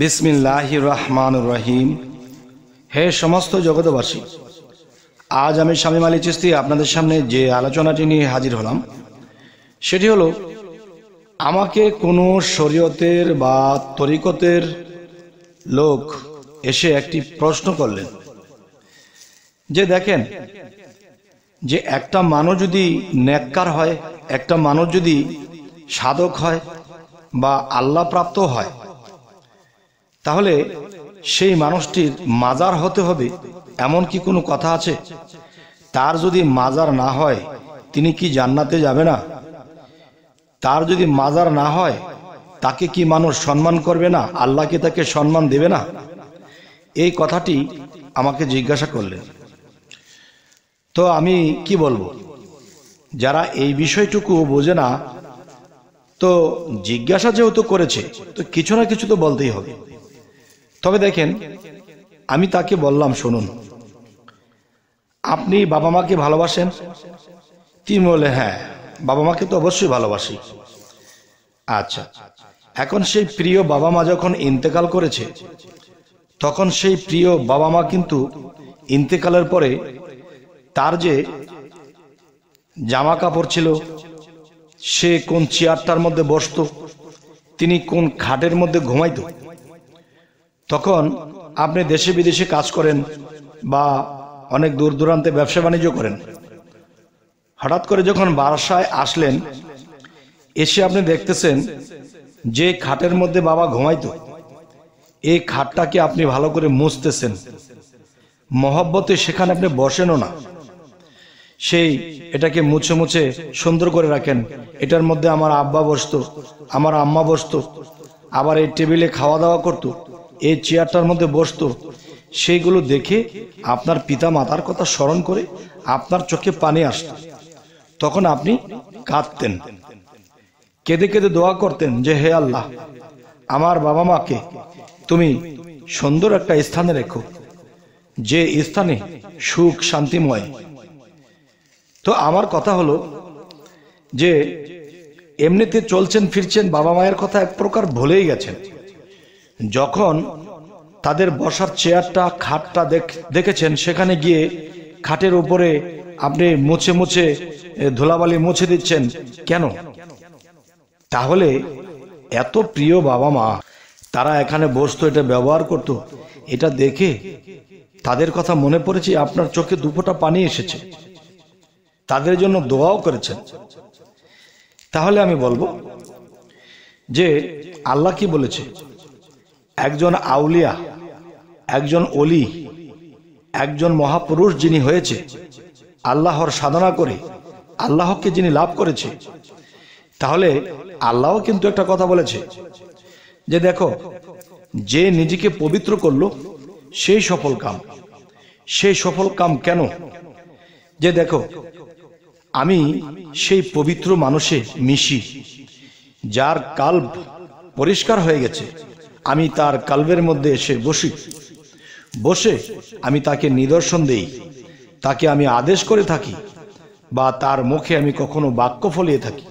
বিসমিল্লাহ রহমান রহিম হে সমস্ত জগতবাসী আজ আমি স্বামী মালি চিস্তি আপনাদের সামনে যে আলোচনাটি নিয়ে হাজির হলাম সেটি হলো আমাকে কোনো শরীয়তের বা তরিকতের লোক এসে একটি প্রশ্ন করলেন যে দেখেন যে একটা মানুষ যদি ন্যাক্কার হয় একটা মানুষ যদি সাধক হয় বা আল্লাহ প্রাপ্ত হয় তাহলে সেই মানুষটির মাজার হতে হবে এমন কি কোনো কথা আছে তার যদি মাজার না হয় তিনি কি জান্নাতে যাবে না তার যদি মাজার না হয় তাকে কি মানুষ সম্মান করবে না আল্লাহকে তাকে সম্মান দেবে না এই কথাটি আমাকে জিজ্ঞাসা করলেন তো আমি কি বলবো যারা এই বিষয়টুকু বোঝে না তো জিজ্ঞাসা যেহেতু করেছে তো কিছু না কিছু তো বলতেই হবে তবে দেখেন আমি তাকে বললাম শুনুন আপনি বাবা মাকে ভালোবাসেন তিনি বলে হ্যাঁ বাবা মাকে তো অবশ্যই ভালোবাসি আচ্ছা এখন সেই প্রিয় বাবা মা যখন ইন্তেকাল করেছে তখন সেই প্রিয় বাবা মা কিন্তু ইন্তেকালের পরে তার যে জামা কাপড় ছিল সে কোন চেয়ারটার মধ্যে বসত তিনি কোন খাটের মধ্যে ঘুমাইত তখন আপনি দেশে বিদেশে কাজ করেন বা অনেক দূর দূরান্তে ব্যবসা বাণিজ্য করেন হঠাৎ করে যখন বারাসায় আসলেন এসে আপনি দেখতেছেন যে খাটের মধ্যে বাবা ঘুমাইতো এই খাটটাকে আপনি ভালো করে মুছতেছেন মহব্বতে সেখানে আপনি বসেনও না সেই এটাকে মুছে মুছে সুন্দর করে রাখেন এটার মধ্যে আমার আব্বা বসতো আমার আম্মা বসতো আবার এই টেবিলে খাওয়া দাওয়া করতো এই চেয়ারটার মধ্যে বসত সেইগুলো দেখে আপনার পিতা মাতার কথা স্মরণ করে আপনার চোখে পানি আসত তখন আপনি কাঁদতেন কেঁদে কেঁদে দোয়া করতেন যে হে আল্লাহ আমার বাবা মাকে তুমি সুন্দর একটা স্থানে রেখো যে স্থানে সুখ শান্তিময় তো আমার কথা হলো যে এমনিতে চলছেন ফিরছেন বাবা মায়ের কথা এক প্রকার ভুলেই গেছেন যখন তাদের বসার চেয়ারটা খাটটা দেখেছেন সেখানে গিয়ে খাটের উপরে আপনি মুছে মুছে ধুলাবালি মুছে দিচ্ছেন কেন তাহলে এত প্রিয় বাবা মা তারা এখানে বসতো এটা ব্যবহার করত। এটা দেখে তাদের কথা মনে পড়েছে আপনার চোখে দুপোটা পানি এসেছে তাদের জন্য দোয়াও করেছেন তাহলে আমি বলবো যে আল্লাহ কি বলেছে একজন আউলিয়া একজন অলি একজন মহাপুরুষ যিনি হয়েছে আল্লাহর সাধনা করে আল্লাহকে যিনি লাভ করেছে তাহলে আল্লাহ কিন্তু একটা কথা বলেছে যে দেখো যে নিজেকে পবিত্র করলো সেই সফল কাম সেই সফল কাম কেন যে দেখো আমি সেই পবিত্র মানুষে মিশি যার কাল পরিষ্কার হয়ে গেছে আমি তার কালবের মধ্যে এসে বসি বসে আমি তাকে নিদর্শন দেই তাকে আমি আদেশ করে থাকি বা তার মুখে আমি কখনো বাক্য ফলিয়ে থাকি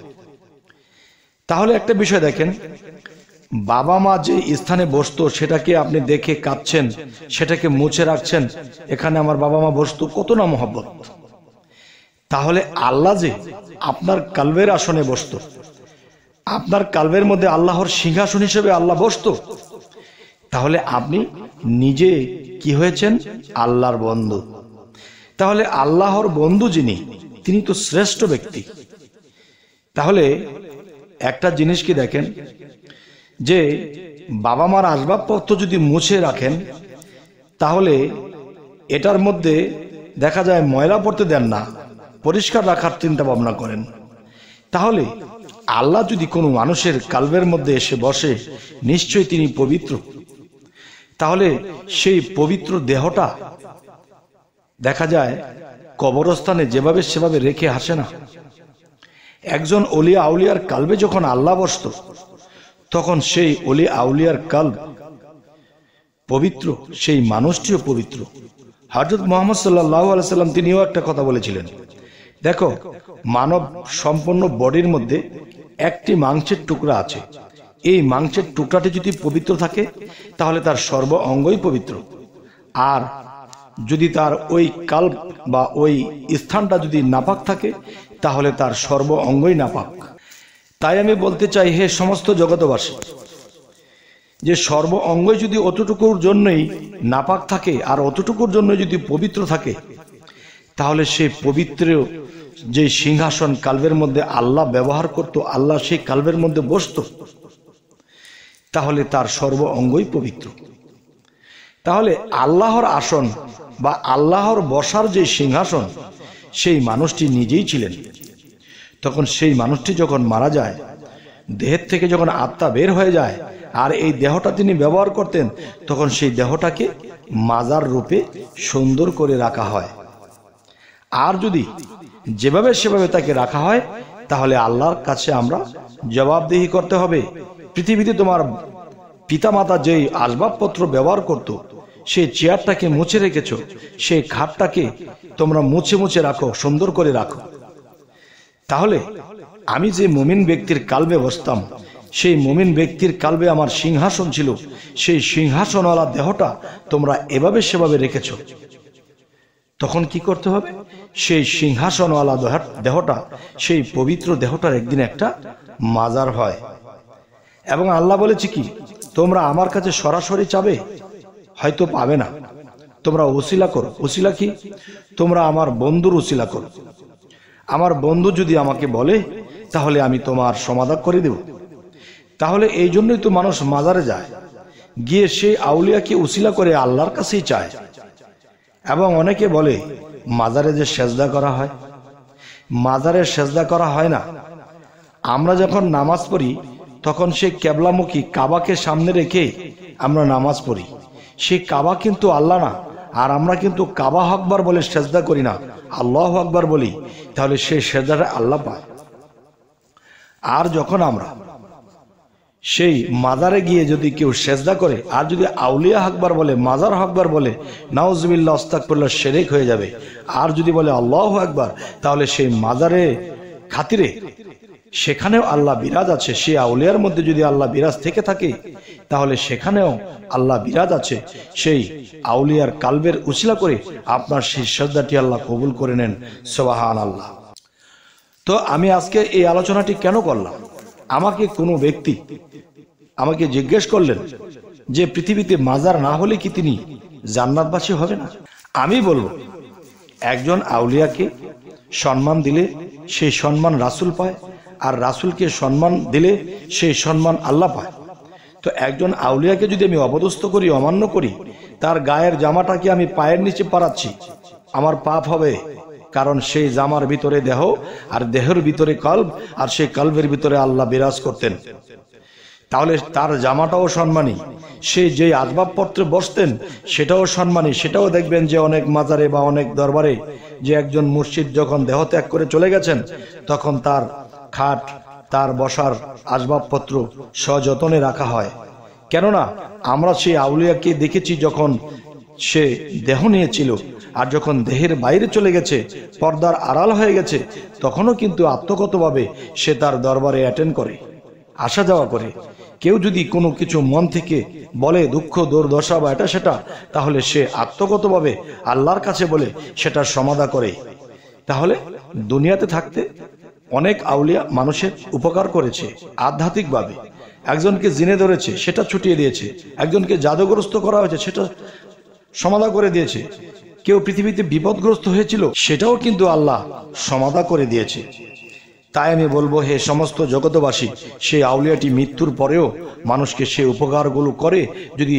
তাহলে একটা বিষয় দেখেন বাবা মা যে স্থানে বসতো সেটাকে আপনি দেখে কাঁদছেন সেটাকে মুছে রাখছেন এখানে আমার বাবা মা বসত কত না মহব্বত তাহলে আল্লাহ যে আপনার কালবের আসনে বসতো আপনার কালবের মধ্যে আল্লাহর সিংহাসন হিসেবে আল্লাহ বসত তাহলে আপনি নিজে কি হয়েছেন আল্লাহর বন্ধু তাহলে আল্লাহর বন্ধু যিনি তিনি তো শ্রেষ্ঠ ব্যক্তি তাহলে একটা জিনিস কি দেখেন যে বাবা মার আসবাবপত্র যদি মুছে রাখেন তাহলে এটার মধ্যে দেখা যায় ময়লা পড়তে দেন না পরিষ্কার রাখার চিন্তা ভাবনা করেন তাহলে আল্লাহ যদি কোনো মানুষের কালবের মধ্যে এসে বসে নিশ্চয়ই তিনি পবিত্র তাহলে সেই পবিত্র দেহটা দেখা যায় কবরস্থানে যেভাবে সেভাবে রেখে আসে না একজন অলিয়া আউলিয়ার কালবে যখন আল্লাহ বসত তখন সেই অলি আউলিয়ার কাল্ব পবিত্র সেই মানুষটিও পবিত্র হাজরত মোহাম্মদ সাল্লাহ আলাইসাল্লাম তিনিও একটা কথা বলেছিলেন দেখো মানব সম্পন্ন বডির মধ্যে একটি মাংসের টুকরা আছে এই মাংসের টুকরাটি যদি পবিত্র থাকে তাহলে তার সর্ব অঙ্গই পবিত্র আর যদি তার ওই কাল্প বা ওই স্থানটা যদি নাপাক থাকে তাহলে তার সর্ব অঙ্গই নাপাক তাই আমি বলতে চাই হে সমস্ত জগতবাসী যে সর্ব অঙ্গই যদি অতটুকুর জন্যই নাপাক থাকে আর অতটুকুর জন্য যদি পবিত্র থাকে তাহলে সেই পবিত্র যে সিংহাসন কালবের মধ্যে আল্লাহ ব্যবহার করত আল্লাহ সেই কালবের মধ্যে বসত তাহলে তার সর্ব অঙ্গই পবিত্র তাহলে আল্লাহর আসন বা আল্লাহর বসার যে সিংহাসন সেই মানুষটি নিজেই ছিলেন তখন সেই মানুষটি যখন মারা যায় দেহের থেকে যখন আত্মা বের হয়ে যায় আর এই দেহটা তিনি ব্যবহার করতেন তখন সেই দেহটাকে মাজার রূপে সুন্দর করে রাখা হয় আর যদি যেভাবে সেভাবে তাকে রাখা হয় তাহলে আল্লাহর কাছে আমরা জবাবদেহি করতে হবে পৃথিবীতে তোমার পিতামাতা যেই আসবাবপত্র ব্যবহার করত সেই চেয়ারটাকে মুছে রেখেছ সেই খাটটাকে তোমরা মুছে মুছে রাখো সুন্দর করে রাখো তাহলে আমি যে মুমিন ব্যক্তির কালবে বসতাম সেই মুমিন ব্যক্তির কালবে আমার সিংহাসন ছিল সেই সিংহাসনওয়ালা দেহটা তোমরা এভাবে সেভাবে রেখেছ তখন কি করতে হবে সেই সিংহাসনওয়ালা দেহটা সেই পবিত্র দেহটার একদিন একটা মাজার হয় এবং আল্লাহ বলেছে কি তোমরা আমার কাছে সরাসরি চাবে হয়তো পাবে না তোমরা ওসিলা করো ওসিলা কি তোমরা আমার বন্ধুর ওসিলা করো আমার বন্ধু যদি আমাকে বলে তাহলে আমি তোমার সমাধান করে দেব তাহলে এই জন্যই তো মানুষ মাজারে যায় গিয়ে সেই আউলিয়াকে উসিলা করে আল্লাহর কাছেই চায় এবং অনেকে বলে মাজারে যে সেজদা করা হয় মাজারে সেজদা করা হয় না আমরা যখন নামাজ পড়ি তখন সেই কেবলামুখী কাবাকে সামনে রেখে আমরা নামাজ পড়ি সেই কাবা কিন্তু আল্লাহ না আর আমরা কিন্তু কাবা হকবার বলে সেজদা করি না আল্লাহ হকবার বলি তাহলে সেই সেজদাটা আল্লাহ পায় আর যখন আমরা সেই মাজারে গিয়ে যদি কেউ সেজদা করে আর যদি আউলিয়া হকবার বলে মাজার হকবার বলে নাউজবিল্লা অস্তাকবুল্লাহ শেরেক হয়ে যাবে আর যদি বলে আল্লাহ একবার তাহলে সেই মাজারে খাতিরে সেখানেও আল্লাহ বিরাজ আছে সে আউলিয়ার মধ্যে যদি আল্লাহ বিরাজ থেকে থাকে তাহলে সেখানেও আল্লাহ বিরাজ আছে সেই আউলিয়ার কালবের উচিলা করে আপনার সেই শ্রদ্ধাটি আল্লাহ কবুল করে নেন সোবাহান আল্লাহ তো আমি আজকে এই আলোচনাটি কেন করলাম আমাকে কোনো ব্যক্তি আমাকে জিজ্ঞেস করলেন যে পৃথিবীতে মাজার না হলে কি তিনি জান্নাতবাসী হবে না আমি বলবো একজন আউলিয়াকে সম্মান দিলে সেই সম্মান রাসুল পায় আর রাসুলকে সম্মান দিলে সেই সম্মান আল্লাহ পায় তো একজন আউলিয়াকে যদি আমি অপদস্থ করি অমান্য করি তার গায়ের জামাটাকে আমি পায়ের নিচে পাড়াচ্ছি আমার পাপ হবে কারণ সেই জামার ভিতরে দেহ আর দেহের ভিতরে কল্প আর সেই কল্পের ভিতরে আল্লাহ বিরাজ করতেন তাহলে তার জামাটাও সম্মানী সে যে আসবাবপত্র বসতেন সেটাও সম্মানী সেটাও দেখবেন যে অনেক মাজারে বা অনেক দরবারে যে একজন মসজিদ যখন দেহ ত্যাগ করে চলে গেছেন তখন তার খাট তার বসার আসবাবপত্র সযতনে রাখা হয় কেননা আমরা সেই আউলিয়াকে দেখেছি যখন সে দেহ নিয়েছিল আর যখন দেহের বাইরে চলে গেছে পর্দার আড়াল হয়ে গেছে তখনও কিন্তু আত্মগতভাবে সে তার দরবারে অ্যাটেন্ড করে আসা যাওয়া করে কেউ যদি কোনো কিছু মন থেকে বলে দুঃখ দুর্দশা বা এটা সেটা তাহলে সে আত্মগতভাবে আল্লাহর কাছে বলে সেটার সমাধা করে তাহলে দুনিয়াতে থাকতে অনেক আউলিয়া মানুষের উপকার করেছে আধ্যাত্মিকভাবে একজনকে জিনে ধরেছে সেটা ছুটিয়ে দিয়েছে একজনকে জাদুগ্রস্ত করা হয়েছে সেটা সমাধা করে দিয়েছে কেউ পৃথিবীতে বিপদগ্রস্ত হয়েছিল সেটাও কিন্তু আল্লাহ সমাধা করে দিয়েছে তাই আমি বলবো হে সমস্ত জগতবাসী সেই আউলিয়াটি মৃত্যুর পরেও মানুষকে সে উপকারগুলো করে যদি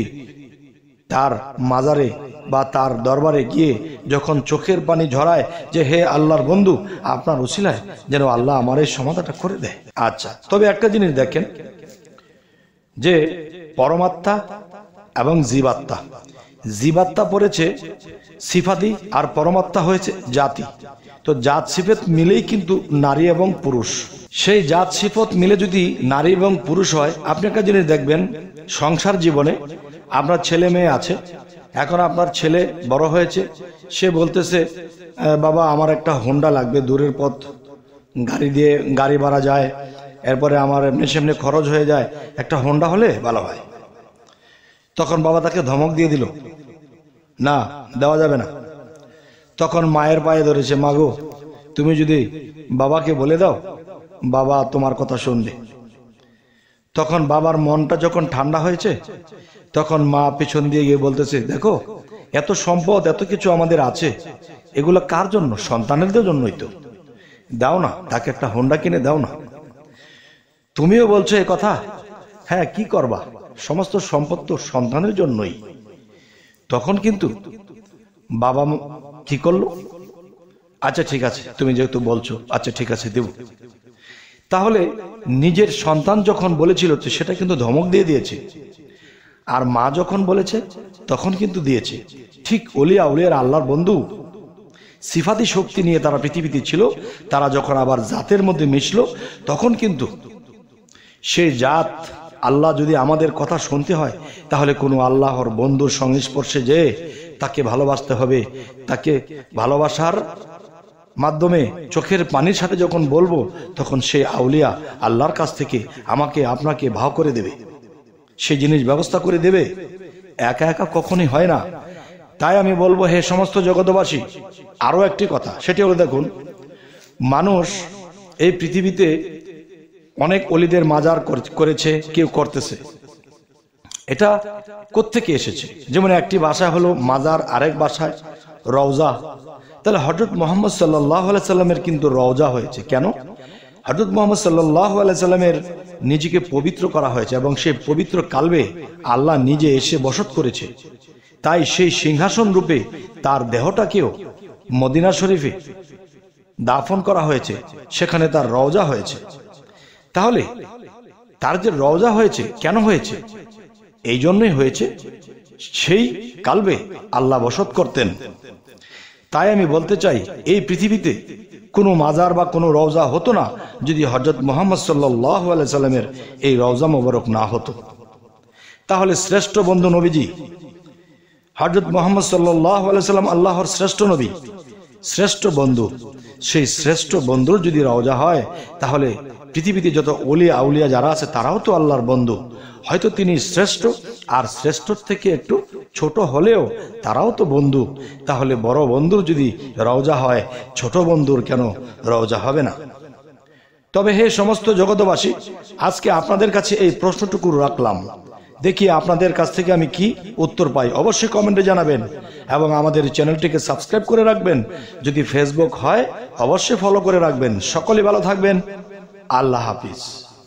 তার মাজারে বা তার দরবারে গিয়ে যখন চোখের পানি ঝরায় যে হে আল্লাহর বন্ধু আপনার উচিলায় যেন আল্লাহ আমার এই সমাধাটা করে দেয় আচ্ছা তবে একটা জিনিস দেখেন যে পরমাত্মা এবং জীবাত্মা জীবাত্মা পড়েছে সিফাতি আর পরমাত্মা হয়েছে জাতি তো জাত সিফেত মিলেই কিন্তু নারী এবং পুরুষ সেই জাত সিফত মিলে যদি নারী এবং পুরুষ হয় আপনি একটা জিনিস দেখবেন সংসার জীবনে আপনার ছেলে মেয়ে আছে এখন আপনার ছেলে বড় হয়েছে সে বলতেছে বাবা আমার একটা হোন্ডা লাগবে দূরের পথ গাড়ি দিয়ে গাড়ি ভাড়া যায় এরপরে আমার এমনি সেমনি খরচ হয়ে যায় একটা হোন্ডা হলে ভালো হয় তখন বাবা তাকে ধমক দিয়ে দিল না দেওয়া যাবে না তখন মায়ের পায়ে ধরেছে মাগো তুমি যদি বাবাকে বলে দাও বাবা তোমার কথা শুনবে তখন বাবার মনটা যখন ঠান্ডা হয়েছে তখন মা পিছন দিয়ে গিয়ে বলতেছে দেখো এত সম্পদ এত কিছু আমাদের আছে এগুলো কার জন্য সন্তানেরদের জন্যই তো দাও না তাকে একটা হোন্ডা কিনে দাও না তুমিও বলছো এ কথা হ্যাঁ কি করবা সমস্ত সম্পদ তো সন্তানের জন্যই তখন কিন্তু বাবা কি করলো আচ্ছা ঠিক আছে তুমি যেহেতু বলছো আচ্ছা ঠিক আছে দেব তাহলে নিজের সন্তান যখন বলেছিল সেটা কিন্তু ধমক দিয়ে দিয়েছে আর মা যখন বলেছে তখন কিন্তু দিয়েছে ঠিক অলিয়া উলিয়ার আল্লাহর বন্ধু সিফাতি শক্তি নিয়ে তারা পৃথিবীতে ছিল তারা যখন আবার জাতের মধ্যে মিশল তখন কিন্তু সেই জাত আল্লাহ যদি আমাদের কথা শুনতে হয় তাহলে কোনো আল্লাহর বন্ধুর সংস্পর্শে যে তাকে ভালোবাসতে হবে তাকে ভালোবাসার মাধ্যমে চোখের পানির সাথে যখন বলবো তখন সে আউলিয়া আল্লাহর কাছ থেকে আমাকে আপনাকে ভাও করে দেবে সে জিনিস ব্যবস্থা করে দেবে একা একা কখনই হয় না তাই আমি বলবো হে সমস্ত জগতবাসী আরও একটি কথা সেটি হলো দেখুন মানুষ এই পৃথিবীতে অনেক অলিদের মাজার করেছে কেউ করতেছে এটা কোত্থেকে এসেছে যেমন একটি ভাষা হলো মাজার আরেক বাসায় রওজা তাহলে হজরত মোহাম্মদ সাল্লাহ সাল্লামের কিন্তু রওজা হয়েছে কেন হজরত মোহাম্মদ সাল্লাহ সাল্লামের নিজেকে পবিত্র করা হয়েছে এবং সেই পবিত্র কালবে আল্লাহ নিজে এসে বসত করেছে তাই সেই সিংহাসন রূপে তার দেহটাকেও মদিনা শরীফে দাফন করা হয়েছে সেখানে তার রওজা হয়েছে তাহলে তার যে রওজা হয়েছে কেন হয়েছে এই জন্যই হয়েছে সেই কালবে আল্লাহ বসত করতেন তাই আমি বলতে চাই এই পৃথিবীতে কোনো মাজার বা কোনো রওজা হতো না যদি হজরত মোহাম্মদ সাল্লাহ সাল্লামের এই রওজা মোবারক না হতো তাহলে শ্রেষ্ঠ বন্ধু নবীজি হজরত মোহাম্মদ সাল্লাহ সাল্লাম আল্লাহর শ্রেষ্ঠ নবী শ্রেষ্ঠ বন্ধু সেই শ্রেষ্ঠ বন্ধুর যদি রওজা হয় তাহলে পৃথিবীতে যত ওলিয়া আউলিয়া যারা আছে তারাও তো আল্লাহর বন্ধু হয়তো তিনি শ্রেষ্ঠ আর শ্রেষ্ঠর থেকে একটু ছোট হলেও তারাও তো বন্ধু তাহলে বড় বন্ধুর যদি রওজা হয় ছোট বন্ধুর কেন রওজা হবে না তবে হে সমস্ত জগতবাসী আজকে আপনাদের কাছে এই প্রশ্নটুকু রাখলাম দেখি আপনাদের কাছ থেকে আমি কি উত্তর পাই অবশ্যই কমেন্টে জানাবেন এবং আমাদের চ্যানেলটিকে সাবস্ক্রাইব করে রাখবেন যদি ফেসবুক হয় অবশ্যই ফলো করে রাখবেন সকলে ভালো থাকবেন আল্লাহ হাফিজ